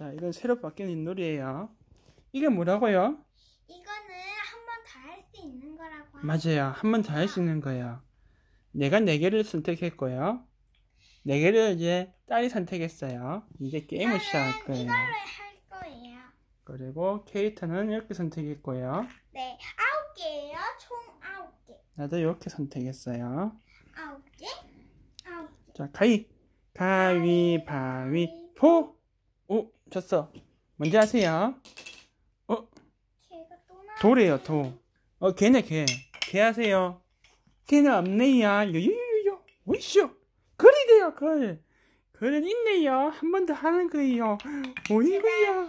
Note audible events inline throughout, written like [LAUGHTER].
자, 이건 새로 바뀐 윷놀이에요. 이게 뭐라고요? 이거는 한 번 더 할 수 있는 거라고 맞아요. 한 번 더 할 수 있는 거예요. 내가 네 개를 선택했고요. 네 개를 이제 딸이 선택했어요. 이제 게임을 시작할 거예요. 이걸로 할 거예요. 그리고 케이트는 이렇게 선택했고요. 네, 아홉 개예요. 총 아홉 개. 나도 이렇게 선택했어요. 아홉 개, 아홉 개. 자, 가위, 가위, 바위, 포. 오, 어, 졌어. 뭔지 아세요? 어? 돌이에요, 돌. 어, 걔네 걔. 걔 하세요. 걔는 없네요. 요요요요. 오이쇼. 그리대요, 글. 글은 있네요. 한 번 더 하는 거예요. 오이구야.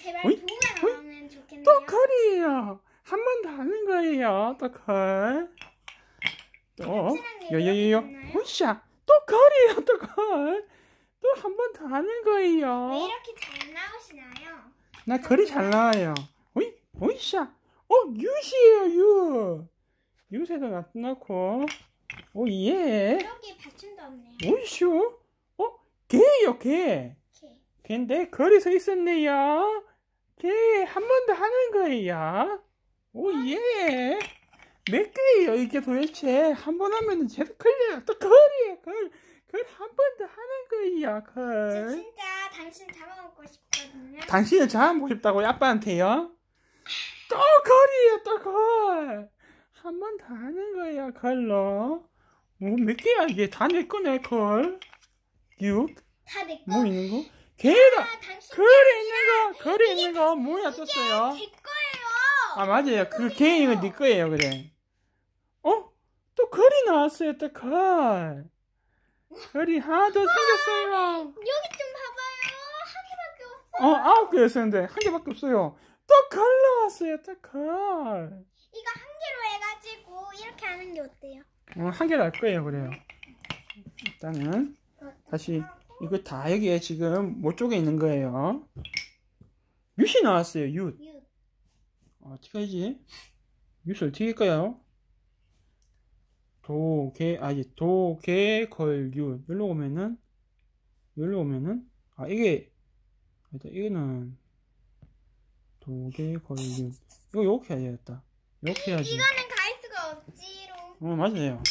제발, 제발 도가 나오면 좋겠네요. 또 글이에요. 한 번 더 하는 거예요. 또 글. 또. 요요요요. 오이쇼또 글이에요, 또 글. 또한번더 하는 거예요. 왜 이렇게 잘 나오시나요? 나 글이 잘 나와요. 오이, 오이샤. 어, 유시예요, 유. 유새도 나타나고. 오, 어, 예. 여기 받침도 없네요. 오이쇼. 어, 개예요, 개. 개. 개인데 글이 서 있었네요. 개, 한 번 더 하는 거예요. 오, 어? 예. 몇 개예요, 이게 도대체? 한 번 하면 은 제대로 걸려요. 또 걸이에요, 걸. 그걸 한번 더 하는 거야 그 진짜 당신 잡아먹고 싶거든요. 당신은 잘하고 싶다고요 아빠한테요? 또 걸이에요 또 걸! 한번 더 하는 거야 걸로 뭐 몇 개야 이게 다내 거네 걸 6? 다내 거. 뭐 있는 거? 개다! 아, 거리 있는 거! 거리 있는 거 뭐야 썼어요? 예요아 맞아요 그 개인 이네 거예요 그래 어? 또 걸이 나왔어요 또 걸! 별이 하나도 생겼어요. 여기 좀 봐봐요. 한 개밖에 없어요. 어, 아홉 개였었는데 한 개밖에 없어요. 또갈 나왔어요, 또 갈. 이거 한 개로 해가지고 이렇게 하는 게 어때요? 어, 한 개로 할 거예요, 그래요. 일단은 다시 이거 다 여기에 지금 모 쪽에 있는 거예요. 윷이 나왔어요, 윷. 윷. 어, 어떻게 하지? 윷을 어떻게 할까요? 도개 아니 도개 걸윤 여기로 오면은 여기로 오면은 아 이게 일단 이거는 도개 걸윤 이거 이렇게 해야 겠다 이렇게 해야지 이거는 갈 수가 없지롱 어 맞아요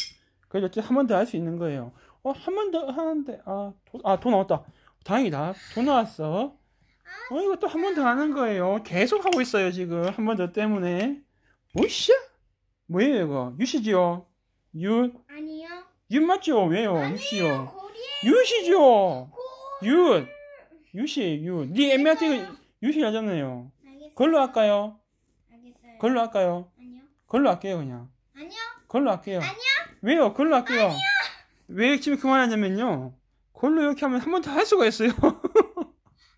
그래도어쨌한번 더 할 수 있는 거예요 어 한 번 더 하는데 아아도 아, 나왔다 다행이다 돈 나왔어 어 이거 또 한 번 더 하는 거예요 계속 하고 있어요 지금 한 번 더 때문에 뭐이씨 뭐예요 이거 유시지요 윷. 아니요. 윷 맞죠? 왜요? 윷이요. 윷이죠. 윷. 윷이 윷. 니 애매한테 윷이 하잖아요. 걸로 할까요? 알겠어요. 걸로 할까요? 아니요. 걸로 할게요 그냥. 아니요. 걸로 할게요. 아니요. 왜요? 걸로 할게요. 아니요. 왜 지금 그만하냐면요. 걸로 이렇게 하면 한 번 더 할 수가 있어요. [LAUGHS]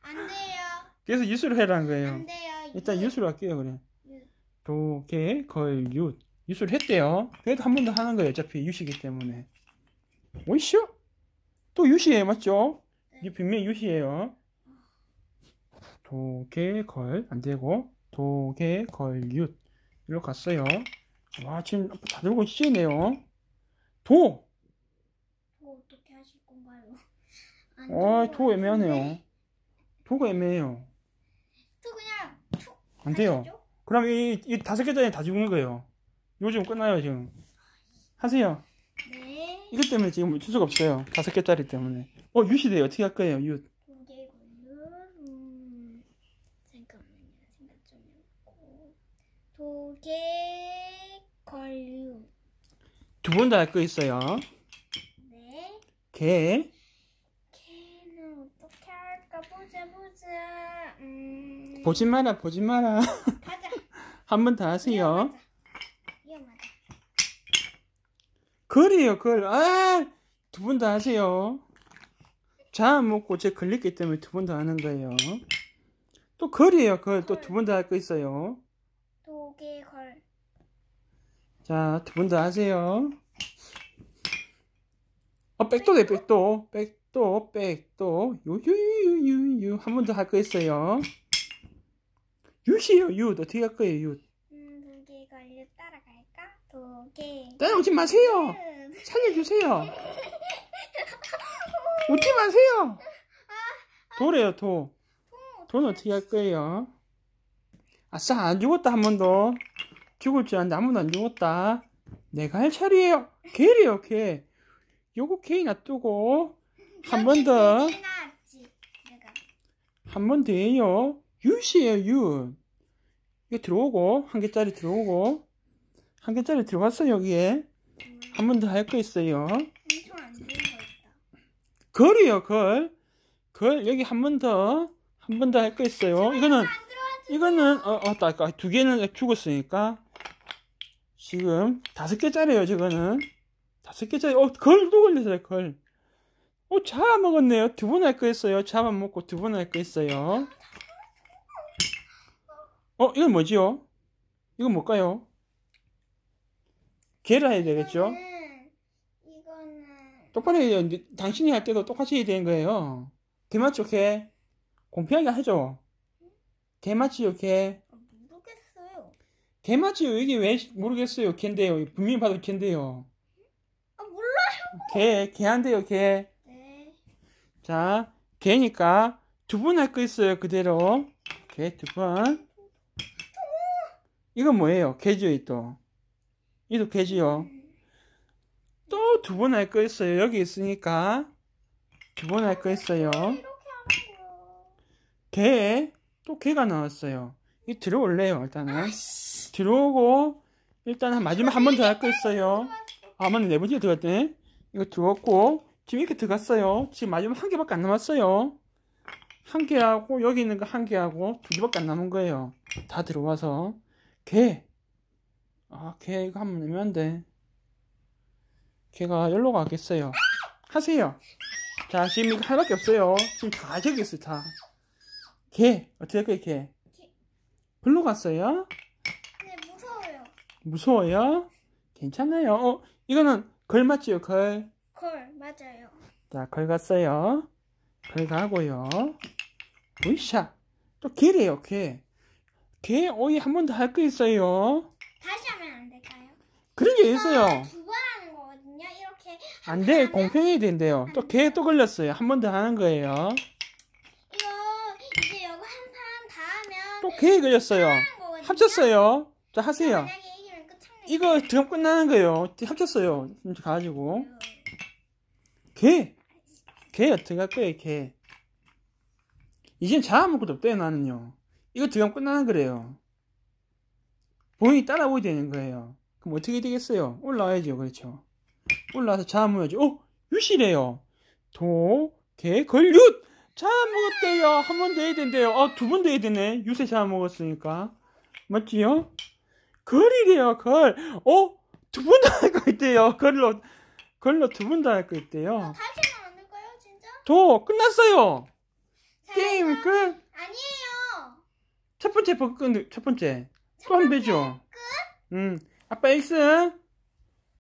안 돼요. 그래서 유수를 해라는 거예요. 안 돼요. 일단 유수로 할게요 그래. 도개 걸 윷. 유술 했대요. 그래도 한 번 더 하는 거예요. 어차피 유시기 때문에. 오이쇼? 또 유시예요. 맞죠? 이게 분명히 유시예요. 도개걸 안 되고 도개걸윷 이로 갔어요. 와 지금 다 들고 시네요. 도. 도 어떻게 하실 건가요? 아도 [LAUGHS] 어, 애매하네요. 네. 도가 애매해요. 또 그냥 툭. 안 돼요. 하시죠? 그럼 이, 이 다섯 개 전에 다 죽은 거예요. 요즘 끝나요 지금 하세요 네. 이것 때문에 지금 줄 수가 없어요 다섯 개짜리 때문에 어 윷이 돼요 어떻게 할 거예요 윷이개걸류두번다할거 있어요 네 개. 개는 어떻게 할까 보자 보자 음... 보지 마라 보지 마라 [LAUGHS] 한번 더 하세요 그냥 네, 자 그에요 그걸. 아! 두분다 하세요. 자안 먹고 제 걸렸기 때문에 두분다 하는 거예요. 또 걸이에요, 걸. 또두분다 할 거 있어요. 도개 걸. 자, 두분다 하세요. 어, 백도네, 백도. 백도, 백도. 요, 요, 요, 요, 요. 한 번 더 할 거 있어요. 유시요, 유. 어떻게 할 거예요, 유? 나는 오지 마세요. 살려주세요. 웃지 마세요. 이에요 음. [LAUGHS] 아, 아. 도. 돈 어떻게 할 거예요? 아싸, 안 죽었다, 한 번 더. 죽을 줄 알았는데 아무도 안 죽었다. 내가 할 차례예요. 개래요, 개. 요거 개 놔두고, 한 번 더. 한 번 더해요. 윷이에요, 윷. 이게 들어오고, 한 개짜리 들어오고. 한 개짜리 들어왔어 여기에 한 번 더 할 거 있어요 엄청 안 되는 거 있다 걸이요 걸걸 여기 한 번 더 한 번 더 할 거 있어요 이거는 이거는 어어딱 두 개는 죽었으니까 지금 다섯 개짜리요 저거는 다섯 개짜리 어 걸도 걸렸어요 걸 어, 잡아 먹었네요. 두 번 할 거 있어요. 잡아 먹고 두 번 할 거 있어요. 어, 이건 뭐지요? 이건 뭘까요? 개를 해야 되겠죠? 똑바로 해요. 당신이 할 때도 똑같이 해야 되는 거예요. 개맞죠 개? 공평하게 하죠? 개맞지, 오케 모르겠어요. 개맞지요. 이게 왜 모르겠어요. 개인데요 분명히 봐도 개인데요 아, 몰라요. 개, 개한데요, 개. 네. 자, 개니까 두 분 할 거 있어요. 그대로. 개두 분. 이건 뭐예요? 개죠, 이 또. 이독해지요. 또 두 번 할 거 있어요. 여기 있으니까 두 번 할 거 있어요. 개, 또 개가 나왔어요. 이 들어올래요, 일단은. 들어오고, 일단은 마지막 한 번 더 할 거 있어요. 아, 맞네, 네 번째 들어갔네. 이거 들어왔고, 지금 이렇게 들어갔어요. 지금 마지막 한 개밖에 안 남았어요. 한 개하고, 여기 있는 거 한 개하고, 두 개밖에 안 남은 거예요. 다 들어와서. 개, 아, 걔 이거 하면 되면 돼. 걔가 연로가 겠어요 하세요. 자, 지금 이거 할나밖에 없어요. 지금 다 저기 겠어요 다. 걔, 어떻게 할까예요 걔? 글로 갔어요? 네, 무서워요. 무서워요? 괜찮아요. 어, 이거는 걸 맞지요, 걸? 걸, 맞아요. 자, 걸 갔어요. 걸 가고요. 으이샤. 또길이에요 걔. 걔, 오이 한 번 더 할 거 있어요. 다시 하면 그런 게 있어요. 두번 아, 거거든요. 이렇게 안 돼. 공평이 된대요. 또 계속 또 걸렸어요. 한 번 더 하는 거예요. 이거 이제 여기 한판 다 하면 또 계속 걸렸어요. 합쳤어요. 자 하세요. 이거 드럼 끝나는 거예요. 합쳤어요. 이제 가지고 개. 개 어떻게 할 거예요, 개. 이젠 자아무것도 없대요, 나는요. 이거 드럼 끝나는 거래요. 본인이 따라오게 되는 거예요. 그럼 어떻게 되겠어요? 올라와야죠. 그렇죠. 올라와서 자무야죠. 어? 유시래요. 도, 개, 걸, 윷! 자 먹었대요. 한 번 더 해야 된대요. 아, 두번 더 해야 되네. 유세 자 먹었으니까. 맞지요? 걸이래요, 걸. 어? 두번다할거 있대요. 걸로, 걸로 두번다할거 있대요. 아, 도, 끝났어요. 게임 끝. 아니에요. 첫 번째 복근, 첫 번째. 또한 배죠. 끝? 응. 음. 아빠 1승!